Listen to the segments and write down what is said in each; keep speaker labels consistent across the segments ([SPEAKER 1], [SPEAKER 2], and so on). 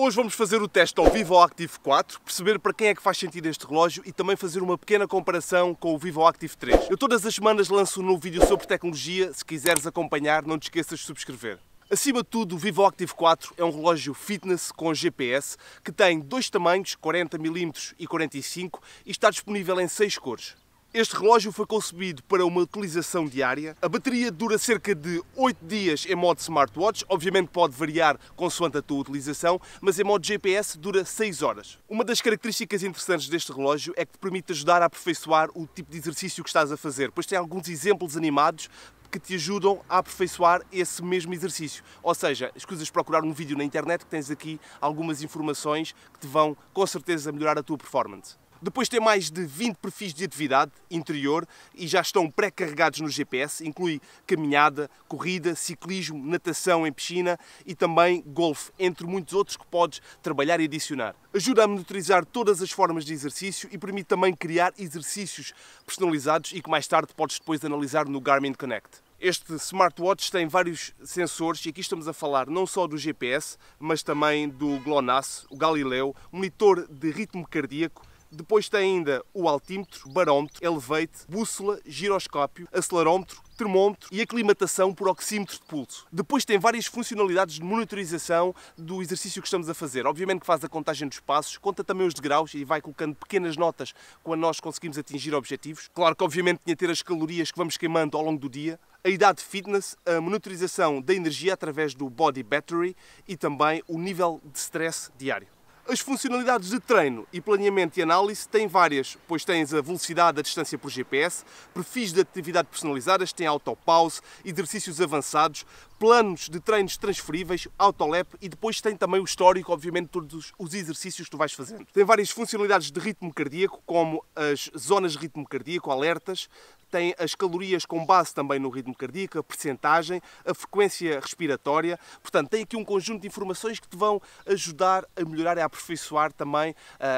[SPEAKER 1] Hoje vamos fazer o teste ao Vivo Active 4, perceber para quem é que faz sentido este relógio e também fazer uma pequena comparação com o Vivo Active 3. Eu todas as semanas lanço um novo vídeo sobre tecnologia, se quiseres acompanhar não te esqueças de subscrever. Acima de tudo, o Vivo Active 4 é um relógio fitness com GPS que tem dois tamanhos, 40mm e 45 e está disponível em seis cores. Este relógio foi concebido para uma utilização diária. A bateria dura cerca de 8 dias em modo smartwatch, obviamente pode variar consoante a tua utilização, mas em modo GPS dura 6 horas. Uma das características interessantes deste relógio é que te permite ajudar a aperfeiçoar o tipo de exercício que estás a fazer, pois tem alguns exemplos animados que te ajudam a aperfeiçoar esse mesmo exercício. Ou seja, escusas procurar um vídeo na internet que tens aqui algumas informações que te vão com certeza melhorar a tua performance. Depois tem mais de 20 perfis de atividade interior e já estão pré-carregados no GPS, inclui caminhada, corrida, ciclismo, natação em piscina e também golfe, entre muitos outros que podes trabalhar e adicionar. Ajuda a monitorizar todas as formas de exercício e permite também criar exercícios personalizados e que mais tarde podes depois analisar no Garmin Connect. Este smartwatch tem vários sensores e aqui estamos a falar não só do GPS, mas também do GLONASS, o Galileu, monitor de ritmo cardíaco, depois tem ainda o altímetro, barómetro, elevate, bússola, giroscópio, acelerómetro, termômetro e aclimatação por oxímetro de pulso. Depois tem várias funcionalidades de monitorização do exercício que estamos a fazer. Obviamente que faz a contagem dos passos, conta também os degraus e vai colocando pequenas notas quando nós conseguimos atingir objetivos. Claro que obviamente tinha ter as calorias que vamos queimando ao longo do dia, a idade fitness, a monitorização da energia através do body battery e também o nível de stress diário. As funcionalidades de treino e planeamento e análise têm várias, pois tens a velocidade, a distância por GPS, perfis de atividade personalizadas, tem autopause, exercícios avançados, planos de treinos transferíveis, autolep e depois tem também o histórico, obviamente, todos os exercícios que tu vais fazendo. Tem várias funcionalidades de ritmo cardíaco, como as zonas de ritmo cardíaco, alertas, tem as calorias com base também no ritmo cardíaco, a percentagem, a frequência respiratória. Portanto, tem aqui um conjunto de informações que te vão ajudar a melhorar a aperfeiçoar também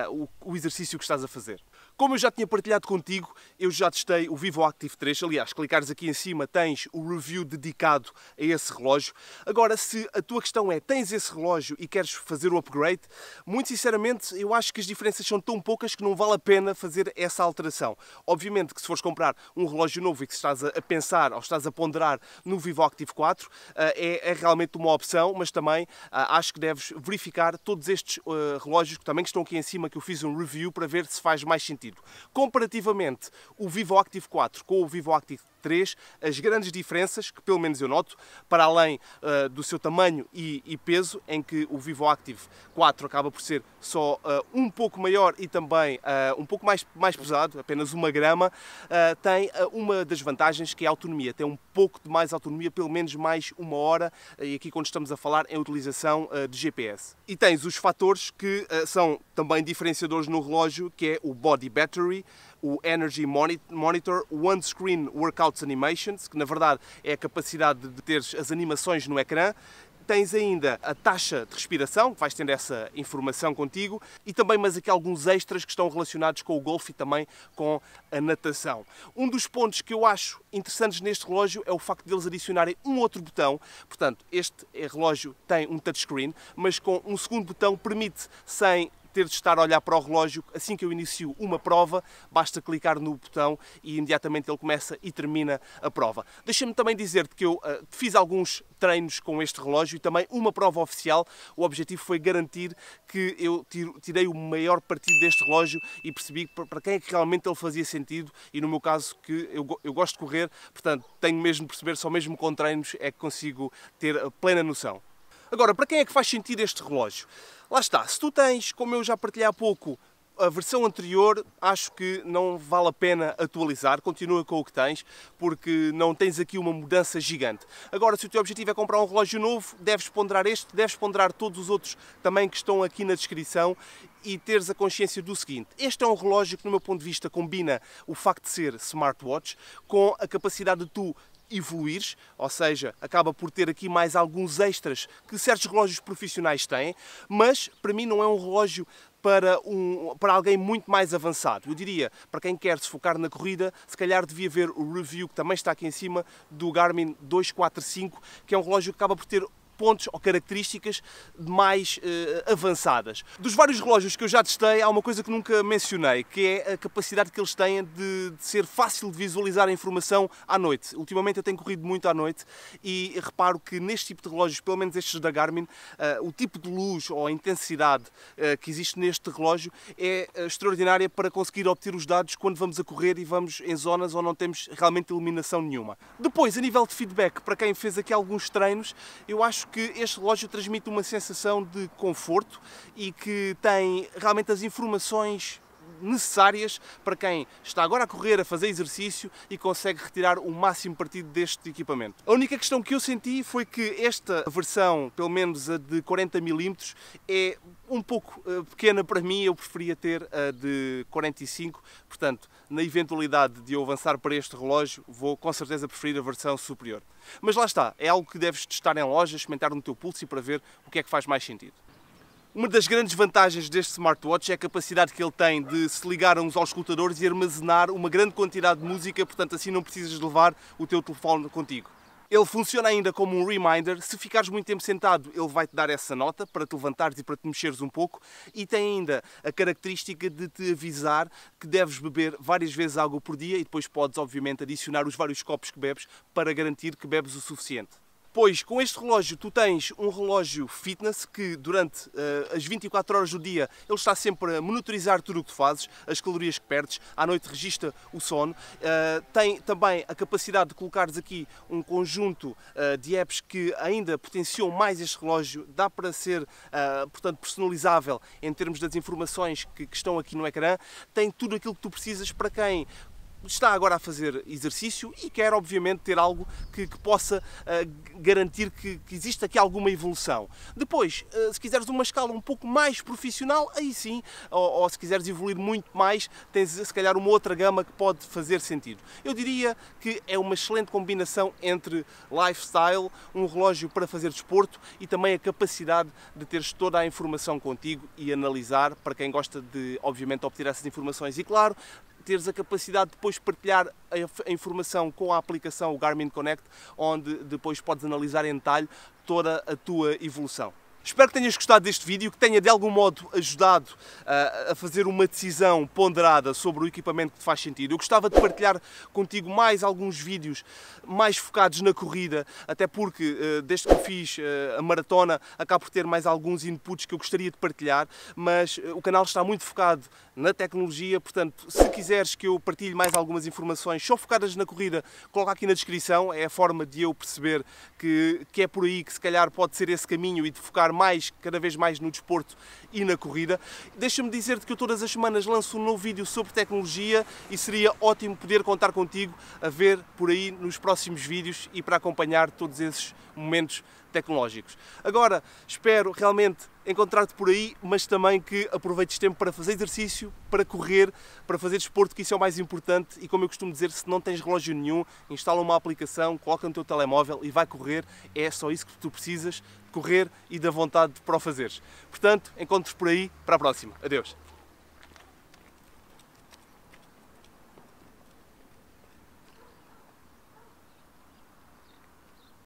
[SPEAKER 1] uh, o, o exercício que estás a fazer. Como eu já tinha partilhado contigo, eu já testei o Vivo Active 3. Aliás, clicares aqui em cima, tens o review dedicado a esse relógio. Agora, se a tua questão é tens esse relógio e queres fazer o upgrade, muito sinceramente, eu acho que as diferenças são tão poucas que não vale a pena fazer essa alteração. Obviamente que se fores comprar um relógio novo e que estás a pensar ou estás a ponderar no Vivo Active 4, eh, é, é realmente uma opção, mas também eh, acho que deves verificar todos estes eh, relógios que também estão aqui em cima, que eu fiz um review para ver se faz mais sentido sentido. Comparativamente, o Vivo Active 4 com o Vivo Active 3, as grandes diferenças que, pelo menos eu noto, para além uh, do seu tamanho e, e, peso, em que o Vivo Active 4 acaba por ser só uh, um pouco maior e também uh, um pouco mais, mais pesado, apenas uma grama, tem uma das vantagens que é a autonomia. Tem um pouco de mais autonomia, pelo menos mais uma hora, e aqui quando estamos a falar em utilização de GPS. E tens os fatores que são também diferenciadores no relógio, que é o Body Battery, o Energy Monitor, o One Screen Workout Routes Animations, que na verdade é a capacidade de teres as animações no ecrã, tens ainda a taxa de respiração, que vais tendo essa informação contigo, e também mais aqui alguns extras que estão relacionados com o golfe e também com a natação. Um dos pontos que eu acho interessantes neste relógio é o facto de eles adicionarem um outro botão, portanto, este relógio tem um touchscreen, mas com um segundo botão permite, sem ter de estar a olhar para o relógio assim que eu inicio uma prova, basta clicar no botão e imediatamente ele começa e termina a prova. Deixa-me também dizer que eu uh, fiz alguns treinos com este relógio e também uma prova oficial. O objetivo foi garantir que eu tirei o maior partido deste relógio e percebi para quem é que realmente ele fazia sentido e no meu caso que eu, eu gosto de correr, portanto tenho mesmo de perceber, só mesmo com treinos é que consigo ter eh, plena noção. Agora, para quem é que faz sentido este relógio? Lá está, se tu tens, como eu já partilhei há pouco, a versão anterior acho que não vale a pena atualizar, continua com o que tens, porque não tens aqui uma mudança gigante. Agora, se o teu objetivo é comprar um relógio novo, deves ponderar este, deves ponderar todos os outros também que estão aqui na descrição e teres a consciência do seguinte: este é um relógio que, no meu ponto de vista, combina o facto de ser smartwatch com a capacidade de tu evoluires, ou seja, acaba por ter aqui mais alguns extras que certos relógios profissionais têm, mas para mim não é um relógio para, um, para alguém muito mais avançado. Eu diria, para quem quer se focar na corrida, se calhar devia ver o review que também está aqui em cima do Garmin 245, que é um relógio que acaba por ter pontos ou características mais uh, avançadas. Dos vários relógios que eu já testei, há uma coisa que nunca mencionei, que é a capacidade que eles têm de, de ser fácil de visualizar a informação à noite. Ultimamente eu tenho corrido muito à noite e reparo que neste tipo de relógios, pelo menos estes da Garmin, uh, o tipo de luz ou a intensidade uh, que existe neste relógio é extraordinária para conseguir obter os dados quando vamos a correr e vamos em zonas onde não temos realmente iluminação nenhuma. Depois, a nível de feedback, para quem fez aqui alguns treinos, eu acho porque este relógio transmite uma sensação de conforto e que tem realmente as informações necessárias para quem está agora a correr, a fazer exercício e consegue retirar o máximo partido deste equipamento. A única questão que eu senti foi que esta versão, pelo menos a de 40mm, é um pouco eh, pequena para mim, eu preferia ter a de 45, portanto, na eventualidade de eu avançar para este relógio, vou com certeza preferir a versão superior. Mas lá está, é algo que deves testar em loja, experimentar no teu pulso e para ver o que é que faz mais sentido. Uma das grandes vantagens deste smartwatch é a capacidade que ele tem de se ligar uns aos escutadores e armazenar uma grande quantidade de música, portanto assim não precisas levar o teu telefone contigo. Ele funciona ainda como um reminder, se ficares muito tempo sentado ele vai-te dar essa nota para te levantares e para te mexeres um pouco e tem ainda a característica de te avisar que deves beber várias vezes água por dia e depois podes obviamente adicionar os vários copos que bebes para garantir que bebes o suficiente pois com este relógio tu tens um relógio fitness que durante uh, as 24 horas do dia ele está sempre a monitorizar tudo o que tu fazes, as calorias que perdes, à noite registra o sono, uh, tem também a capacidade de colocares aqui um conjunto uh, de apps que ainda potenciam mais este relógio, dá para ser portanto personalizável em termos das informações que, que estão aqui no ecrã, tem tudo aquilo que tu precisas para quem está agora a fazer exercício e quer, obviamente, ter algo que, que possa uh, garantir que, que exista aqui alguma evolução. Depois, uh, se quiseres uma escala um pouco mais profissional, aí sim, ou, ou, se quiseres evoluir muito mais, tens se calhar uma outra gama que pode fazer sentido. Eu diria que é uma excelente combinação entre lifestyle, um relógio para fazer desporto e também a capacidade de teres toda a informação contigo e analisar para quem gosta de, obviamente, obter essas informações. E claro, teres a capacidade de depois partilhar a, informação com a aplicação, o Garmin Connect, onde depois podes analisar em detalhe toda a tua evolução. Espero que tenhas gostado deste vídeo, que tenha de algum modo ajudado uh, a fazer uma decisão ponderada sobre o equipamento que faz sentido. Eu gostava de partilhar contigo mais alguns vídeos mais focados na corrida, até porque uh, desde que fiz uh, a maratona acabo por ter mais alguns inputs que eu gostaria de partilhar, mas o canal está muito focado na tecnologia, portanto, se quiseres que eu partilhe mais algumas informações só focadas na corrida, coloca aqui na descrição, é a forma de eu perceber que, que é por aí que se calhar pode ser esse caminho e de focar mais, cada vez mais no desporto e na corrida. Deixa-me dizer-te que eu todas as semanas lanço um novo vídeo sobre tecnologia e seria ótimo poder contar contigo a ver por aí nos próximos vídeos e para acompanhar todos esses momentos tecnológicos. Agora, espero realmente encontrar-te por aí, mas também que aproveites tempo para fazer exercício, para correr, para fazer desporto, que isso é o mais importante. E como eu costumo dizer, se não tens relógio nenhum, instala uma aplicação, coloca no teu telemóvel e vai correr. É só isso que tu precisas, correr e da vontade para o fazeres. Portanto, encontro-te por aí, para a próxima. Adeus.